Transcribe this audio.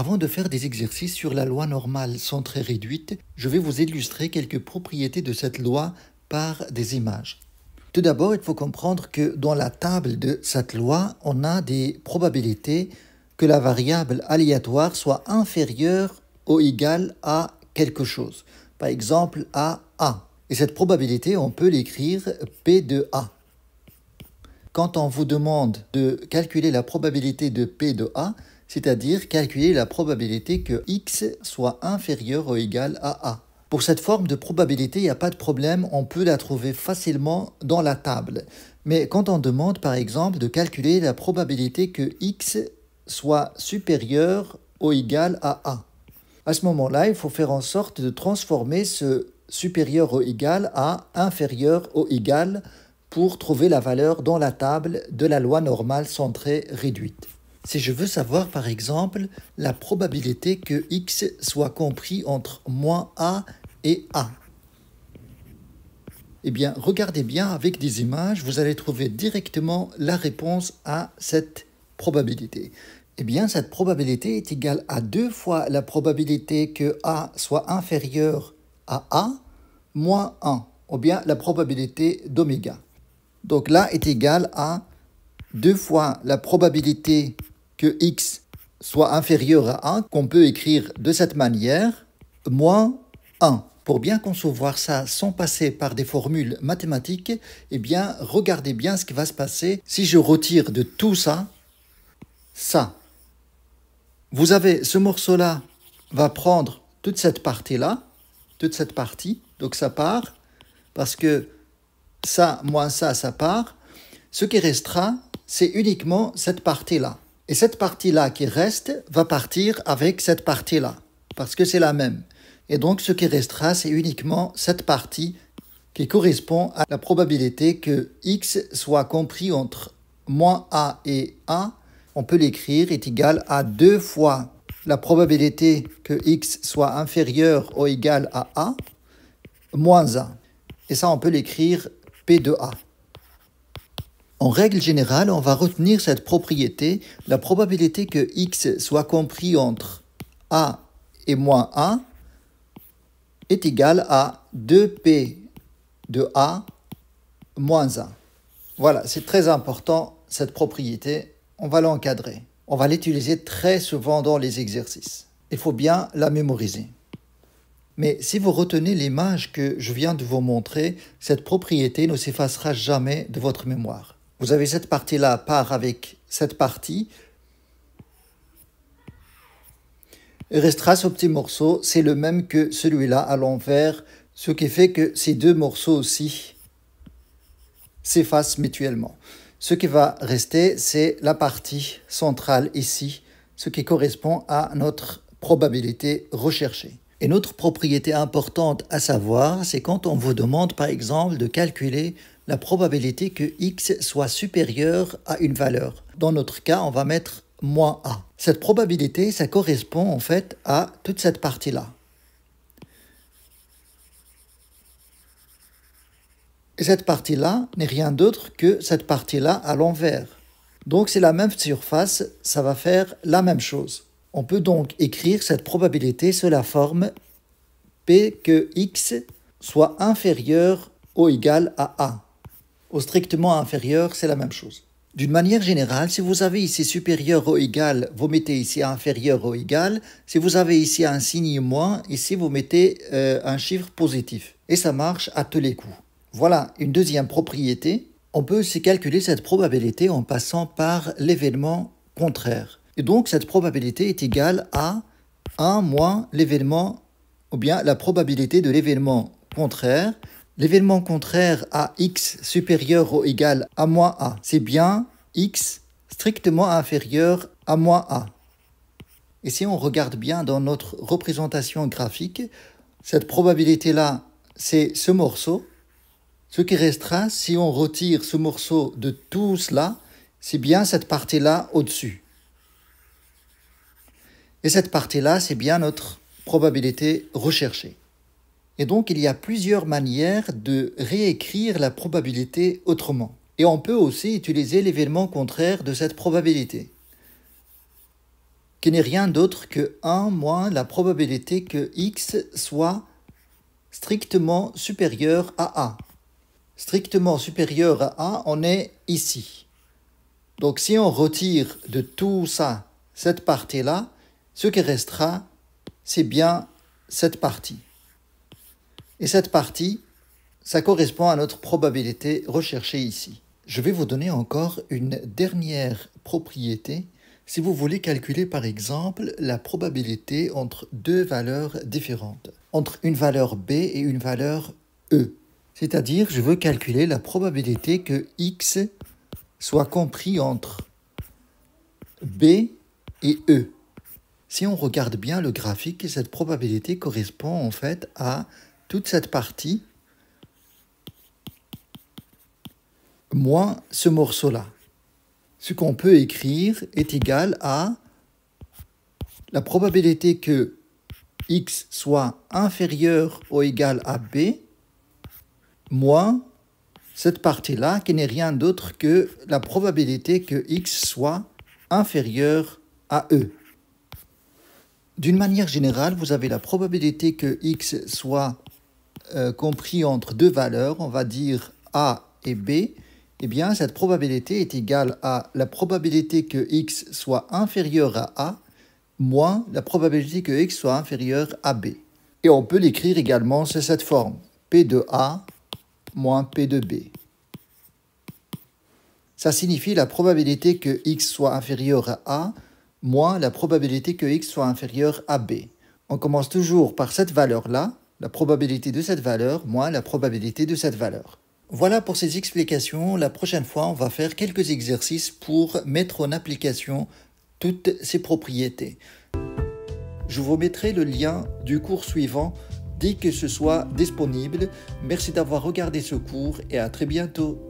Avant de faire des exercices sur la loi normale sans réduite, je vais vous illustrer quelques propriétés de cette loi par des images. Tout d'abord, il faut comprendre que dans la table de cette loi, on a des probabilités que la variable aléatoire soit inférieure ou égale à quelque chose, par exemple à A. Et cette probabilité, on peut l'écrire P de A. Quand on vous demande de calculer la probabilité de P de A, c'est-à-dire calculer la probabilité que x soit inférieur ou égal à a. Pour cette forme de probabilité, il n'y a pas de problème, on peut la trouver facilement dans la table. Mais quand on demande par exemple de calculer la probabilité que x soit supérieur ou égal à a, à ce moment-là, il faut faire en sorte de transformer ce supérieur ou égal à inférieur ou égal pour trouver la valeur dans la table de la loi normale centrée réduite. Si je veux savoir, par exemple, la probabilité que x soit compris entre moins a et a. Eh bien, regardez bien avec des images, vous allez trouver directement la réponse à cette probabilité. Eh bien, cette probabilité est égale à deux fois la probabilité que A soit inférieur à A moins 1, ou bien la probabilité d'oméga. Donc là est égal à deux fois la probabilité que x soit inférieur à 1, qu'on peut écrire de cette manière, moins 1. Pour bien concevoir ça sans passer par des formules mathématiques, eh bien, regardez bien ce qui va se passer si je retire de tout ça, ça. Vous avez ce morceau-là va prendre toute cette partie-là, toute cette partie, donc ça part, parce que ça moins ça, ça part. Ce qui restera, c'est uniquement cette partie-là. Et cette partie-là qui reste va partir avec cette partie-là, parce que c'est la même. Et donc ce qui restera, c'est uniquement cette partie qui correspond à la probabilité que x soit compris entre moins a et a. On peut l'écrire est égal à deux fois la probabilité que x soit inférieur ou égal à a, moins a. Et ça, on peut l'écrire p de a. En règle générale, on va retenir cette propriété, la probabilité que x soit compris entre a et moins 1 est égale à 2p de a moins 1. Voilà, c'est très important cette propriété, on va l'encadrer. On va l'utiliser très souvent dans les exercices. Il faut bien la mémoriser. Mais si vous retenez l'image que je viens de vous montrer, cette propriété ne s'effacera jamais de votre mémoire. Vous avez cette partie-là part avec cette partie. Il restera ce petit morceau, c'est le même que celui-là à l'envers, ce qui fait que ces deux morceaux aussi s'effacent mutuellement. Ce qui va rester, c'est la partie centrale ici, ce qui correspond à notre probabilité recherchée. Et notre propriété importante à savoir, c'est quand on vous demande par exemple de calculer la probabilité que x soit supérieur à une valeur. Dans notre cas, on va mettre moins a. Cette probabilité, ça correspond en fait à toute cette partie-là. Et cette partie-là n'est rien d'autre que cette partie-là à l'envers. Donc c'est la même surface, ça va faire la même chose. On peut donc écrire cette probabilité sous la forme P que x soit inférieur ou égal à A au strictement inférieur, c'est la même chose. D'une manière générale, si vous avez ici supérieur ou égal, vous mettez ici inférieur ou égal. Si vous avez ici un signe moins, ici vous mettez euh, un chiffre positif. Et ça marche à tous les coups. Voilà une deuxième propriété. On peut aussi calculer cette probabilité en passant par l'événement contraire. Et donc cette probabilité est égale à 1 moins l'événement, ou bien la probabilité de l'événement contraire L'événement contraire à x supérieur ou égal à moins a, c'est bien x strictement inférieur à moins a. Et si on regarde bien dans notre représentation graphique, cette probabilité-là, c'est ce morceau. Ce qui restera, si on retire ce morceau de tout cela, c'est bien cette partie-là au-dessus. Et cette partie-là, c'est bien notre probabilité recherchée. Et donc il y a plusieurs manières de réécrire la probabilité autrement. Et on peut aussi utiliser l'événement contraire de cette probabilité, qui n'est rien d'autre que 1 moins la probabilité que x soit strictement supérieur à a. Strictement supérieur à a, on est ici. Donc si on retire de tout ça cette partie-là, ce qui restera, c'est bien cette partie. Et cette partie, ça correspond à notre probabilité recherchée ici. Je vais vous donner encore une dernière propriété si vous voulez calculer par exemple la probabilité entre deux valeurs différentes, entre une valeur B et une valeur E. C'est-à-dire, je veux calculer la probabilité que X soit compris entre B et E. Si on regarde bien le graphique, cette probabilité correspond en fait à toute cette partie, moins ce morceau-là. Ce qu'on peut écrire est égal à la probabilité que x soit inférieur ou égal à b, moins cette partie-là qui n'est rien d'autre que la probabilité que x soit inférieur à e. D'une manière générale, vous avez la probabilité que x soit euh, compris entre deux valeurs, on va dire A et B, et eh bien cette probabilité est égale à la probabilité que x soit inférieur à A moins la probabilité que x soit inférieur à B. Et on peut l'écrire également sous cette forme, P de A moins P de B. Ça signifie la probabilité que x soit inférieur à A moins la probabilité que x soit inférieur à B. On commence toujours par cette valeur-là, la probabilité de cette valeur moins la probabilité de cette valeur. Voilà pour ces explications. La prochaine fois, on va faire quelques exercices pour mettre en application toutes ces propriétés. Je vous mettrai le lien du cours suivant dès que ce soit disponible. Merci d'avoir regardé ce cours et à très bientôt.